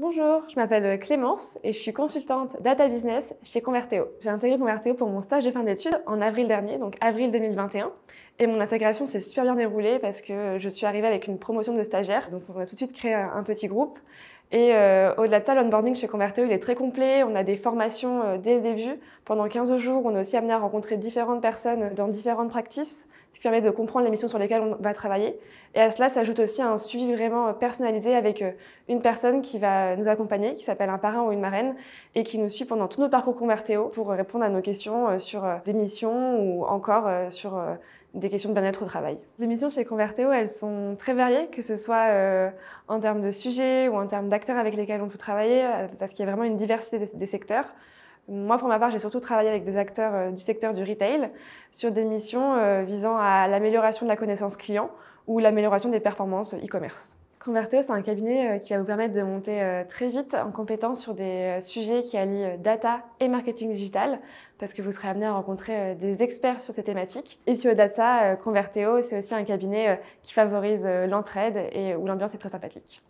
Bonjour, je m'appelle Clémence et je suis consultante data business chez Converteo. J'ai intégré Converteo pour mon stage de fin d'études en avril dernier, donc avril 2021, et mon intégration s'est super bien déroulée parce que je suis arrivée avec une promotion de stagiaire. Donc on a tout de suite créé un, petit groupe. Et euh, au-delà de ça, l'onboarding chez Converteo, il est très complet. On a des formations euh, dès le début. Pendant 15 jours, on est aussi amené à rencontrer différentes personnes dans différentes practices, ce qui permet de comprendre les missions sur lesquelles on va travailler. Et à cela s'ajoute aussi un suivi vraiment euh, personnalisé avec une personne qui va nous accompagner, qui s'appelle un parrain ou une marraine, et qui nous suit pendant tout notre parcours Converteo pour répondre à nos questions sur des missions ou encore sur des questions de bien-être au travail. Les missions chez Converteo, elles sont très variées, que ce soit euh, en termes de sujets ou en termes d'acteurs avec lesquels on peut travailler, euh, parce qu'il y a vraiment une diversité des, secteurs. Moi, pour ma part, j'ai surtout travaillé avec des acteurs euh, du secteur du retail sur des missions visant à l'amélioration de la connaissance client ou l'amélioration des performances e-commerce. Converteo, c'est un cabinet euh, qui va vous permettre de monter euh, très vite en compétence sur des euh, sujets qui allient data et marketing digital, parce que vous serez amené à rencontrer des experts sur ces thématiques. Et puis au data, Converteo, c'est aussi un cabinet qui favorise l'entraide et où l'ambiance est très sympathique.